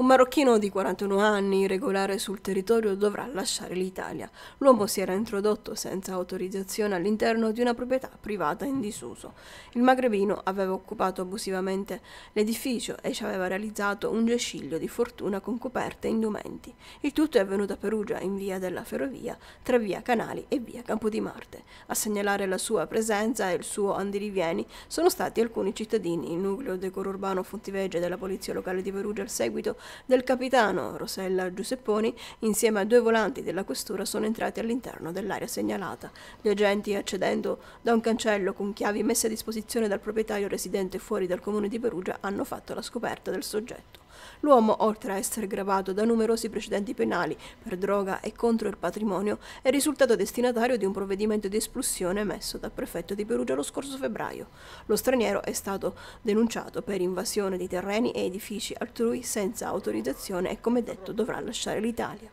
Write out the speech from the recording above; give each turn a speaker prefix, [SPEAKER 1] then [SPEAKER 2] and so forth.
[SPEAKER 1] Un marocchino di 41 anni, irregolare sul territorio, dovrà lasciare l'Italia. L'uomo si era introdotto senza autorizzazione all'interno di una proprietà privata in disuso. Il magrebino aveva occupato abusivamente l'edificio e ci aveva realizzato un gesciglio di fortuna con coperte e indumenti. Il tutto è avvenuto a Perugia, in via della ferrovia, tra via Canali e via Campo di Marte. A segnalare la sua presenza e il suo andirivieni sono stati alcuni cittadini. Il nucleo decoro urbano Fontivegge della Polizia Locale di Perugia al seguito del capitano Rosella Giusepponi, insieme a due volanti della questura, sono entrati all'interno dell'area segnalata. Gli agenti, accedendo da un cancello con chiavi messe a disposizione dal proprietario residente fuori dal comune di Perugia, hanno fatto la scoperta del soggetto. L'uomo, oltre a essere gravato da numerosi precedenti penali per droga e contro il patrimonio, è risultato destinatario di un provvedimento di espulsione emesso dal prefetto di Perugia lo scorso febbraio. Lo straniero è stato denunciato per invasione di terreni e edifici altrui senza autorizzazione e, come detto, dovrà lasciare l'Italia.